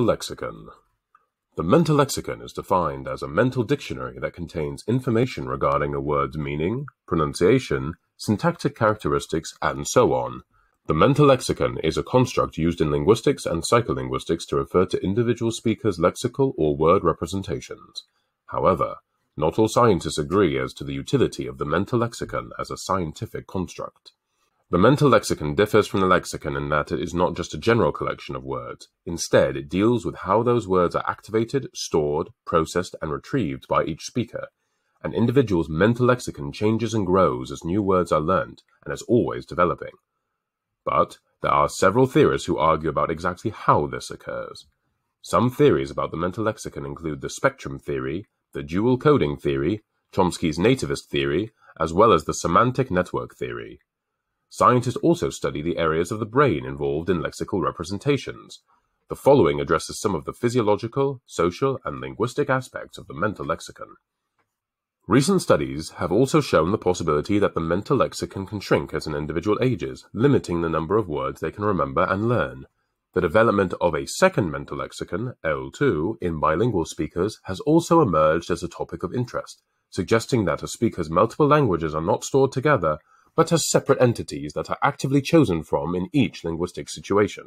lexicon. The lexicon is defined as a mental dictionary that contains information regarding a word's meaning, pronunciation, syntactic characteristics, and so on. The mental lexicon is a construct used in linguistics and psycholinguistics to refer to individual speakers' lexical or word representations. However, not all scientists agree as to the utility of the mental lexicon as a scientific construct. The mental lexicon differs from the lexicon in that it is not just a general collection of words. Instead, it deals with how those words are activated, stored, processed, and retrieved by each speaker. An individual's mental lexicon changes and grows as new words are learned and is always developing. But there are several theorists who argue about exactly how this occurs. Some theories about the mental lexicon include the spectrum theory, the dual coding theory, Chomsky's nativist theory, as well as the semantic network theory. Scientists also study the areas of the brain involved in lexical representations. The following addresses some of the physiological, social, and linguistic aspects of the mental lexicon. Recent studies have also shown the possibility that the mental lexicon can shrink as an individual ages, limiting the number of words they can remember and learn. The development of a second mental lexicon, L2, in bilingual speakers has also emerged as a topic of interest, suggesting that a speaker's multiple languages are not stored together but as separate entities that are actively chosen from in each linguistic situation.